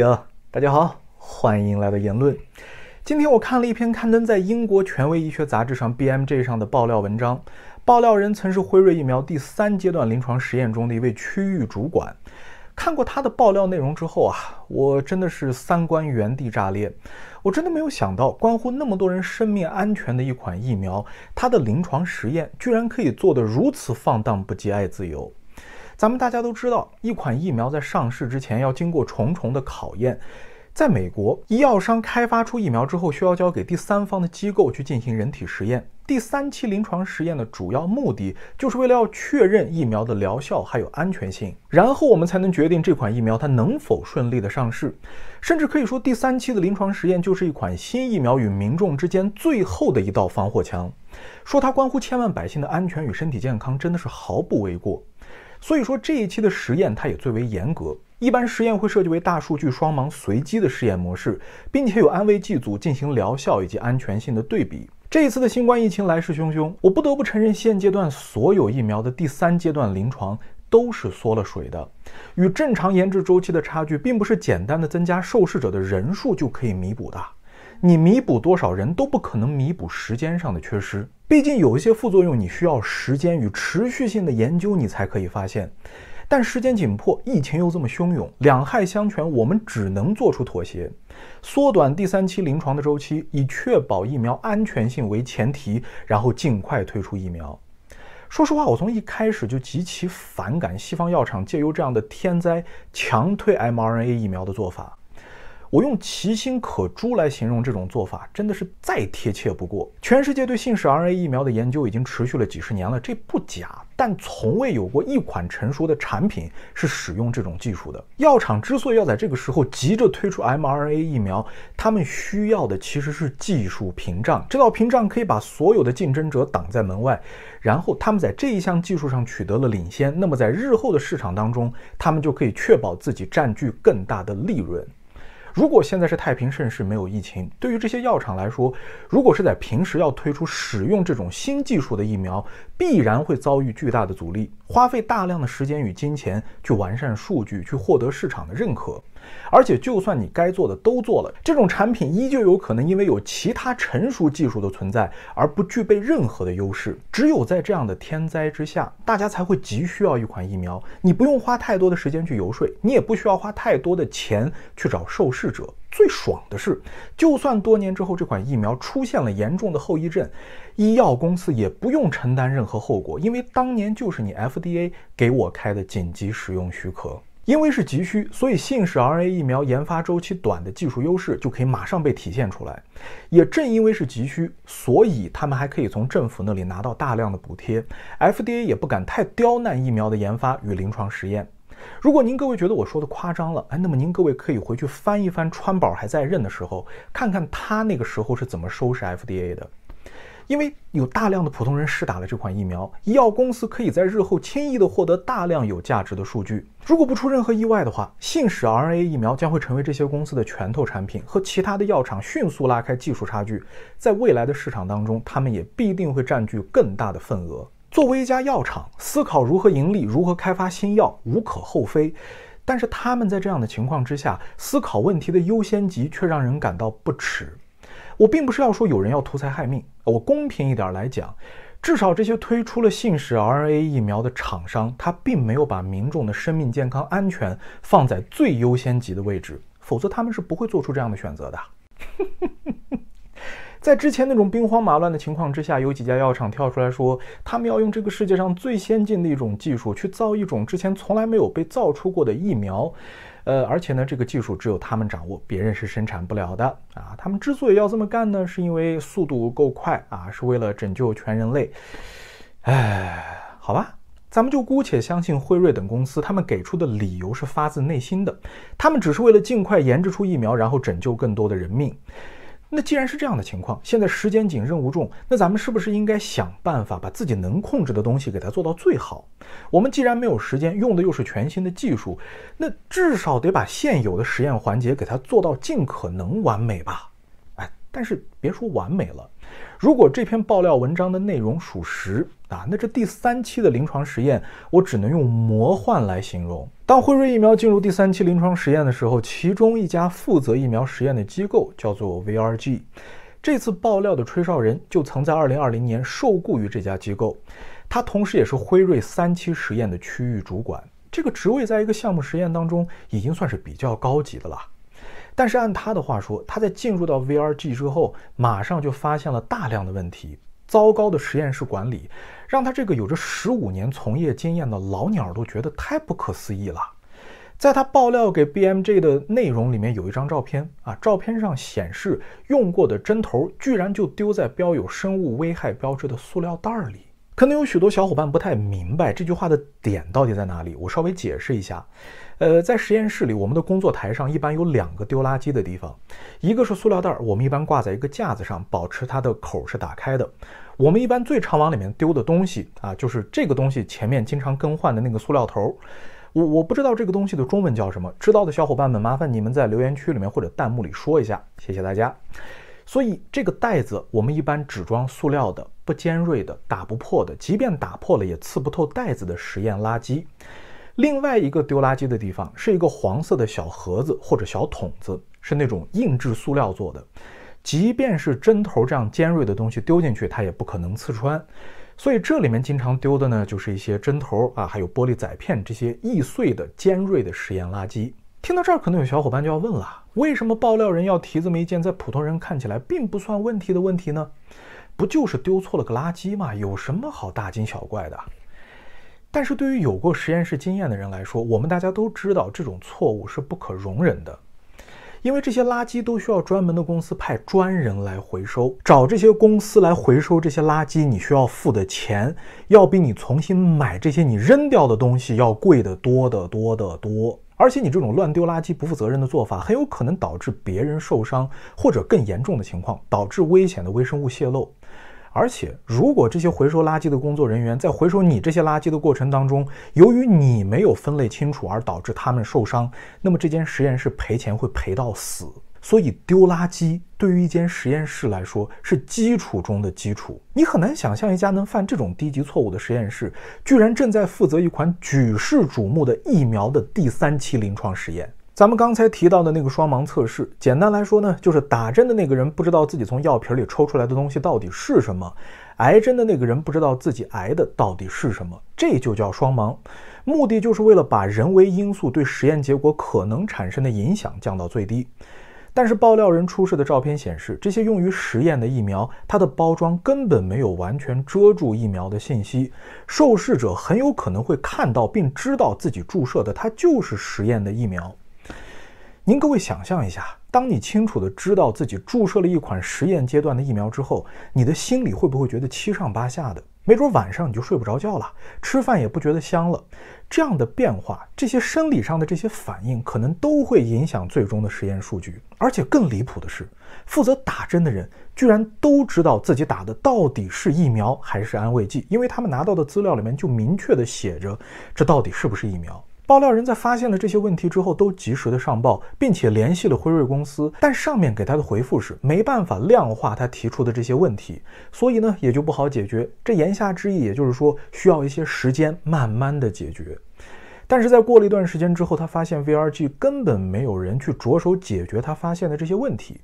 哟，大家好，欢迎来到言论。今天我看了一篇刊登在英国权威医学杂志上 （BMJ） 上的爆料文章。爆料人曾是辉瑞疫苗第三阶段临床实验中的一位区域主管。看过他的爆料内容之后啊，我真的是三观原地炸裂。我真的没有想到，关乎那么多人生命安全的一款疫苗，它的临床实验居然可以做得如此放荡不羁、爱自由。咱们大家都知道，一款疫苗在上市之前要经过重重的考验。在美国，医药商开发出疫苗之后，需要交给第三方的机构去进行人体实验。第三期临床实验的主要目的，就是为了要确认疫苗的疗效还有安全性，然后我们才能决定这款疫苗它能否顺利的上市。甚至可以说，第三期的临床实验就是一款新疫苗与民众之间最后的一道防火墙。说它关乎千万百姓的安全与身体健康，真的是毫不为过。所以说这一期的实验它也最为严格，一般实验会设计为大数据双盲随机的试验模式，并且有安慰剂组进行疗效以及安全性的对比。这一次的新冠疫情来势汹汹，我不得不承认，现阶段所有疫苗的第三阶段临床都是缩了水的，与正常研制周期的差距，并不是简单的增加受试者的人数就可以弥补的。你弥补多少人都不可能弥补时间上的缺失。毕竟有一些副作用，你需要时间与持续性的研究，你才可以发现。但时间紧迫，疫情又这么汹涌，两害相权，我们只能做出妥协，缩短第三期临床的周期，以确保疫苗安全性为前提，然后尽快推出疫苗。说实话，我从一开始就极其反感西方药厂借由这样的天灾强推 mRNA 疫苗的做法。我用“其心可诛”来形容这种做法，真的是再贴切不过。全世界对信使 RNA 疫苗的研究已经持续了几十年了，这不假，但从未有过一款成熟的产品是使用这种技术的。药厂之所以要在这个时候急着推出 mRNA 疫苗，他们需要的其实是技术屏障。这道屏障可以把所有的竞争者挡在门外，然后他们在这一项技术上取得了领先，那么在日后的市场当中，他们就可以确保自己占据更大的利润。如果现在是太平盛世，没有疫情，对于这些药厂来说，如果是在平时要推出使用这种新技术的疫苗，必然会遭遇巨大的阻力，花费大量的时间与金钱去完善数据，去获得市场的认可。而且，就算你该做的都做了，这种产品依旧有可能因为有其他成熟技术的存在而不具备任何的优势。只有在这样的天灾之下，大家才会急需要一款疫苗。你不用花太多的时间去游说，你也不需要花太多的钱去找受试者。最爽的是，就算多年之后这款疫苗出现了严重的后遗症，医药公司也不用承担任何后果，因为当年就是你 FDA 给我开的紧急使用许可。因为是急需，所以信使 RNA 疫苗研发周期短的技术优势就可以马上被体现出来。也正因为是急需，所以他们还可以从政府那里拿到大量的补贴。FDA 也不敢太刁难疫苗的研发与临床实验。如果您各位觉得我说的夸张了，哎，那么您各位可以回去翻一翻川宝还在任的时候，看看他那个时候是怎么收拾 FDA 的。因为有大量的普通人试打了这款疫苗，医药公司可以在日后轻易地获得大量有价值的数据。如果不出任何意外的话，信使 RNA 疫苗将会成为这些公司的拳头产品，和其他的药厂迅速拉开技术差距。在未来的市场当中，他们也必定会占据更大的份额。作为一家药厂，思考如何盈利、如何开发新药，无可厚非。但是他们在这样的情况之下思考问题的优先级，却让人感到不齿。我并不是要说有人要图财害命，我公平一点来讲，至少这些推出了信使 RNA 疫苗的厂商，他并没有把民众的生命健康安全放在最优先级的位置，否则他们是不会做出这样的选择的。在之前那种兵荒马乱的情况之下，有几家药厂跳出来说，他们要用这个世界上最先进的一种技术去造一种之前从来没有被造出过的疫苗。呃，而且呢，这个技术只有他们掌握，别人是生产不了的啊。他们之所以要这么干呢，是因为速度够快啊，是为了拯救全人类。哎，好吧，咱们就姑且相信辉瑞等公司，他们给出的理由是发自内心的，他们只是为了尽快研制出疫苗，然后拯救更多的人命。那既然是这样的情况，现在时间紧、任务重，那咱们是不是应该想办法把自己能控制的东西给它做到最好？我们既然没有时间，用的又是全新的技术，那至少得把现有的实验环节给它做到尽可能完美吧。但是别说完美了，如果这篇爆料文章的内容属实啊，那这第三期的临床实验我只能用魔幻来形容。当辉瑞疫苗进入第三期临床实验的时候，其中一家负责疫苗实验的机构叫做 VRG，这次爆料的吹哨人就曾在2020年受雇于这家机构，他同时也是辉瑞三期实验的区域主管，这个职位在一个项目实验当中已经算是比较高级的了。但是按他的话说，他在进入到 VRG 之后，马上就发现了大量的问题。糟糕的实验室管理，让他这个有着十五年从业经验的老鸟都觉得太不可思议了。在他爆料给 b m g 的内容里面，有一张照片啊，照片上显示用过的针头居然就丢在标有生物危害标志的塑料袋里。可能有许多小伙伴不太明白这句话的点到底在哪里，我稍微解释一下。呃，在实验室里，我们的工作台上一般有两个丢垃圾的地方，一个是塑料袋儿，我们一般挂在一个架子上，保持它的口是打开的。我们一般最常往里面丢的东西啊，就是这个东西前面经常更换的那个塑料头。我我不知道这个东西的中文叫什么，知道的小伙伴们，麻烦你们在留言区里面或者弹幕里说一下，谢谢大家。所以这个袋子我们一般只装塑料的、不尖锐的、打不破的，即便打破了也刺不透袋子的实验垃圾。另外一个丢垃圾的地方是一个黄色的小盒子或者小桶子，是那种硬质塑料做的，即便是针头这样尖锐的东西丢进去，它也不可能刺穿。所以这里面经常丢的呢，就是一些针头啊，还有玻璃载片这些易碎的尖锐的实验垃圾。听到这儿，可能有小伙伴就要问了：为什么爆料人要提这么一件在普通人看起来并不算问题的问题呢？不就是丢错了个垃圾吗？有什么好大惊小怪的？但是对于有过实验室经验的人来说，我们大家都知道，这种错误是不可容忍的，因为这些垃圾都需要专门的公司派专人来回收，找这些公司来回收这些垃圾，你需要付的钱要比你重新买这些你扔掉的东西要贵得多得多得多。而且你这种乱丢垃圾、不负责任的做法，很有可能导致别人受伤或者更严重的情况，导致危险的微生物泄漏。而且，如果这些回收垃圾的工作人员在回收你这些垃圾的过程当中，由于你没有分类清楚而导致他们受伤，那么这间实验室赔钱会赔到死。所以丢垃圾对于一间实验室来说是基础中的基础。你很难想象一家能犯这种低级错误的实验室，居然正在负责一款举世瞩目的疫苗的第三期临床实验。咱们刚才提到的那个双盲测试，简单来说呢，就是打针的那个人不知道自己从药瓶里抽出来的东西到底是什么，挨针的那个人不知道自己挨的到底是什么，这就叫双盲。目的就是为了把人为因素对实验结果可能产生的影响降到最低。但是爆料人出示的照片显示，这些用于实验的疫苗，它的包装根本没有完全遮住疫苗的信息，受试者很有可能会看到并知道自己注射的它就是实验的疫苗。您各位想象一下，当你清楚的知道自己注射了一款实验阶段的疫苗之后，你的心里会不会觉得七上八下的？没准晚上你就睡不着觉了，吃饭也不觉得香了。这样的变化，这些生理上的这些反应，可能都会影响最终的实验数据。而且更离谱的是，负责打针的人居然都知道自己打的到底是疫苗还是安慰剂，因为他们拿到的资料里面就明确的写着，这到底是不是疫苗。爆料人在发现了这些问题之后，都及时的上报，并且联系了辉瑞公司，但上面给他的回复是没办法量化他提出的这些问题，所以呢也就不好解决。这言下之意，也就是说需要一些时间慢慢的解决。但是在过了一段时间之后，他发现 VRG 根本没有人去着手解决他发现的这些问题。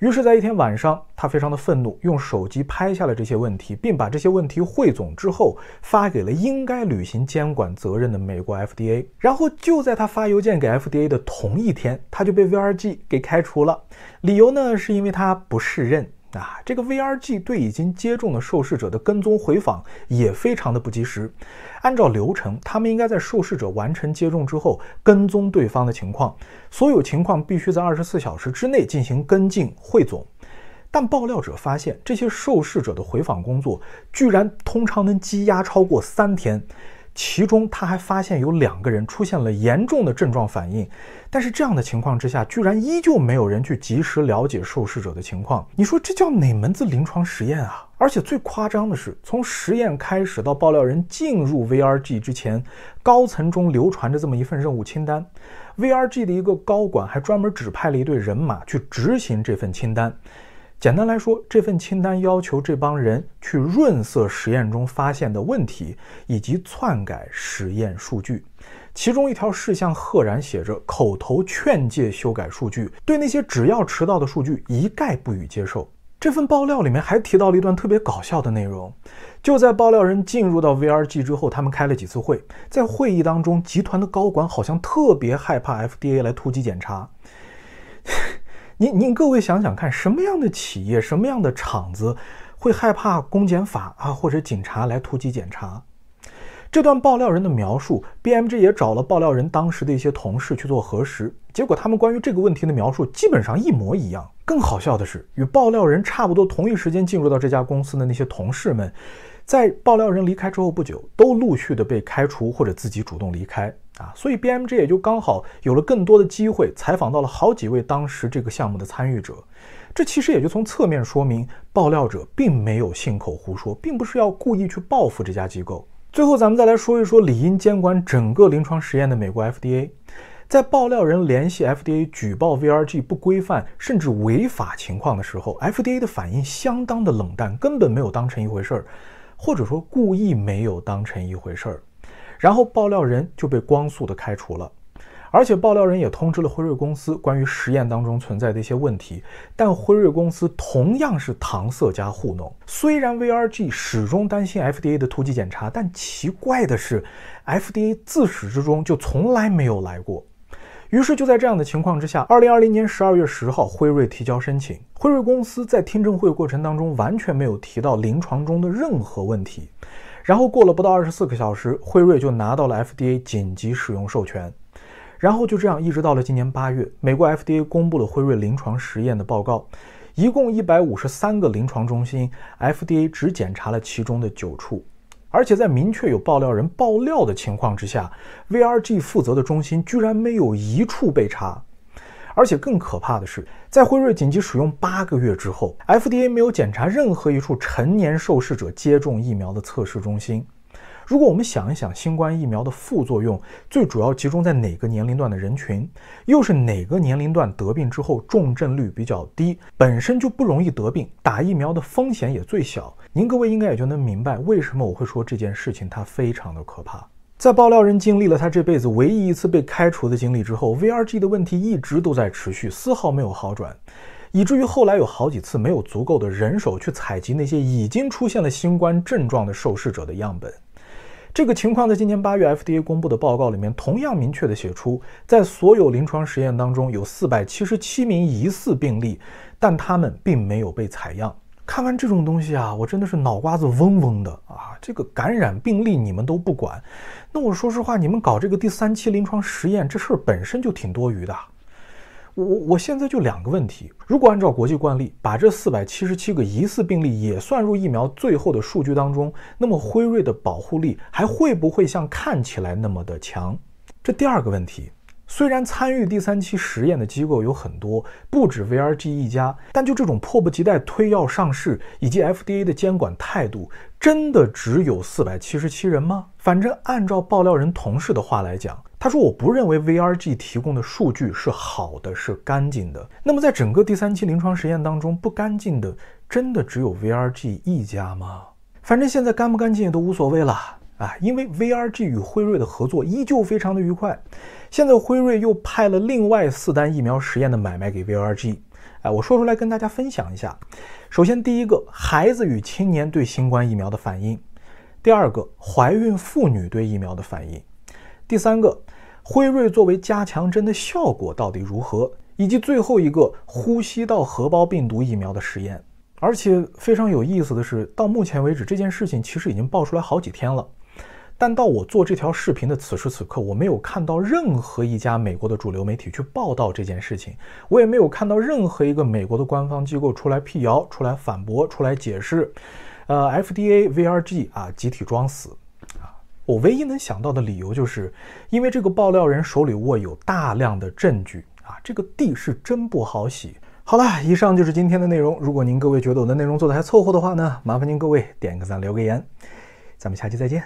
于是，在一天晚上，他非常的愤怒，用手机拍下了这些问题，并把这些问题汇总之后发给了应该履行监管责任的美国 FDA。然后，就在他发邮件给 FDA 的同一天，他就被 v r g 给开除了，理由呢是因为他不胜任。啊，这个 VRG 对已经接种的受试者的跟踪回访也非常的不及时。按照流程，他们应该在受试者完成接种之后跟踪对方的情况，所有情况必须在二十四小时之内进行跟进汇总。但爆料者发现，这些受试者的回访工作居然通常能积压超过三天。其中他还发现有两个人出现了严重的症状反应，但是这样的情况之下，居然依旧没有人去及时了解受试者的情况。你说这叫哪门子临床实验啊？而且最夸张的是，从实验开始到爆料人进入 VRG 之前，高层中流传着这么一份任务清单，VRG 的一个高管还专门指派了一队人马去执行这份清单。简单来说，这份清单要求这帮人去润色实验中发现的问题以及篡改实验数据。其中一条事项赫然写着：“口头劝诫修改数据，对那些只要迟到的数据一概不予接受。”这份爆料里面还提到了一段特别搞笑的内容。就在爆料人进入到 VRG 之后，他们开了几次会，在会议当中，集团的高管好像特别害怕 FDA 来突击检查。您您各位想想看，什么样的企业，什么样的厂子，会害怕公检法啊，或者警察来突击检查？这段爆料人的描述，B M G 也找了爆料人当时的一些同事去做核实，结果他们关于这个问题的描述基本上一模一样。更好笑的是，与爆料人差不多同一时间进入到这家公司的那些同事们，在爆料人离开之后不久，都陆续的被开除或者自己主动离开。啊，所以 B M G 也就刚好有了更多的机会采访到了好几位当时这个项目的参与者，这其实也就从侧面说明爆料者并没有信口胡说，并不是要故意去报复这家机构。最后，咱们再来说一说理应监管整个临床实验的美国 F D A，在爆料人联系 F D A 举报 V R G 不规范甚至违法情况的时候，F D A 的反应相当的冷淡，根本没有当成一回事儿，或者说故意没有当成一回事儿。然后爆料人就被光速的开除了，而且爆料人也通知了辉瑞公司关于实验当中存在的一些问题，但辉瑞公司同样是搪塞加糊弄。虽然 VRG 始终担心 FDA 的突击检查，但奇怪的是，FDA 自始至终就从来没有来过。于是就在这样的情况之下，二零二零年十二月十号，辉瑞提交申请。辉瑞公司在听证会过程当中完全没有提到临床中的任何问题。然后过了不到二十四个小时，辉瑞就拿到了 FDA 紧急使用授权。然后就这样，一直到了今年八月，美国 FDA 公布了辉瑞临床实验的报告，一共一百五十三个临床中心，FDA 只检查了其中的九处，而且在明确有爆料人爆料的情况之下，VRG 负责的中心居然没有一处被查。而且更可怕的是，在辉瑞紧急使用八个月之后，FDA 没有检查任何一处成年受试者接种疫苗的测试中心。如果我们想一想，新冠疫苗的副作用最主要集中在哪个年龄段的人群，又是哪个年龄段得病之后重症率比较低，本身就不容易得病，打疫苗的风险也最小，您各位应该也就能明白为什么我会说这件事情它非常的可怕。在爆料人经历了他这辈子唯一一次被开除的经历之后，VRG 的问题一直都在持续，丝毫没有好转，以至于后来有好几次没有足够的人手去采集那些已经出现了新冠症状的受试者的样本。这个情况在今年八月 FDA 公布的报告里面同样明确的写出，在所有临床实验当中有477名疑似病例，但他们并没有被采样。看完这种东西啊，我真的是脑瓜子嗡嗡的啊！这个感染病例你们都不管，那我说实话，你们搞这个第三期临床实验这事儿本身就挺多余的。我我现在就两个问题：如果按照国际惯例，把这四百七十七个疑似病例也算入疫苗最后的数据当中，那么辉瑞的保护力还会不会像看起来那么的强？这第二个问题。虽然参与第三期实验的机构有很多，不止 VRG 一家，但就这种迫不及待推药上市以及 FDA 的监管态度，真的只有四百七十七人吗？反正按照爆料人同事的话来讲，他说我不认为 VRG 提供的数据是好的，是干净的。那么在整个第三期临床实验当中，不干净的真的只有 VRG 一家吗？反正现在干不干净都无所谓了。啊，因为 V R G 与辉瑞的合作依旧非常的愉快，现在辉瑞又派了另外四单疫苗实验的买卖给 V R G。哎，我说出来跟大家分享一下。首先，第一个，孩子与青年对新冠疫苗的反应；第二个，怀孕妇女对疫苗的反应；第三个，辉瑞作为加强针的效果到底如何；以及最后一个，呼吸道合胞病毒疫苗的实验。而且非常有意思的是，到目前为止，这件事情其实已经爆出来好几天了。但到我做这条视频的此时此刻，我没有看到任何一家美国的主流媒体去报道这件事情，我也没有看到任何一个美国的官方机构出来辟谣、出来反驳、出来解释。呃，FDA、V R G 啊，集体装死啊！我唯一能想到的理由就是，因为这个爆料人手里握有大量的证据啊，这个地是真不好洗。好了，以上就是今天的内容。如果您各位觉得我的内容做的还凑合的话呢，麻烦您各位点个赞、留个言，咱们下期再见。